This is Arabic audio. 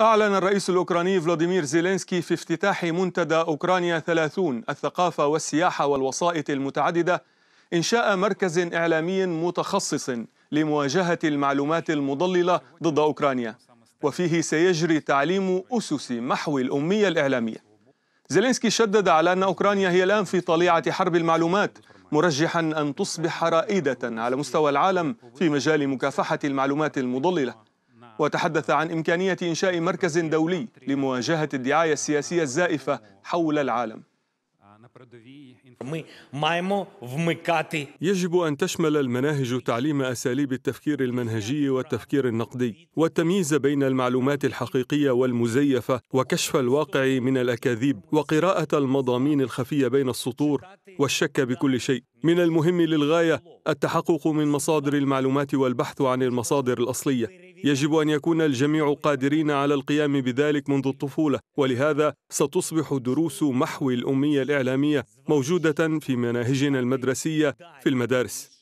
أعلن الرئيس الأوكراني فلاديمير زيلينسكي في افتتاح منتدى أوكرانيا 30 الثقافة والسياحة والوسائط المتعددة إنشاء مركز إعلامي متخصص لمواجهة المعلومات المضللة ضد أوكرانيا وفيه سيجري تعليم أسس محو الأمية الإعلامية زيلينسكي شدد على أن أوكرانيا هي الآن في طليعة حرب المعلومات مرجحا أن تصبح رائدة على مستوى العالم في مجال مكافحة المعلومات المضللة وتحدث عن إمكانية إنشاء مركز دولي لمواجهة الدعاية السياسية الزائفة حول العالم يجب أن تشمل المناهج تعليم أساليب التفكير المنهجي والتفكير النقدي والتمييز بين المعلومات الحقيقية والمزيفة وكشف الواقع من الأكاذيب وقراءة المضامين الخفية بين السطور والشك بكل شيء من المهم للغاية التحقق من مصادر المعلومات والبحث عن المصادر الأصلية يجب أن يكون الجميع قادرين على القيام بذلك منذ الطفولة ولهذا ستصبح دروس محو الأمية الإعلامية موجودة في مناهجنا المدرسية في المدارس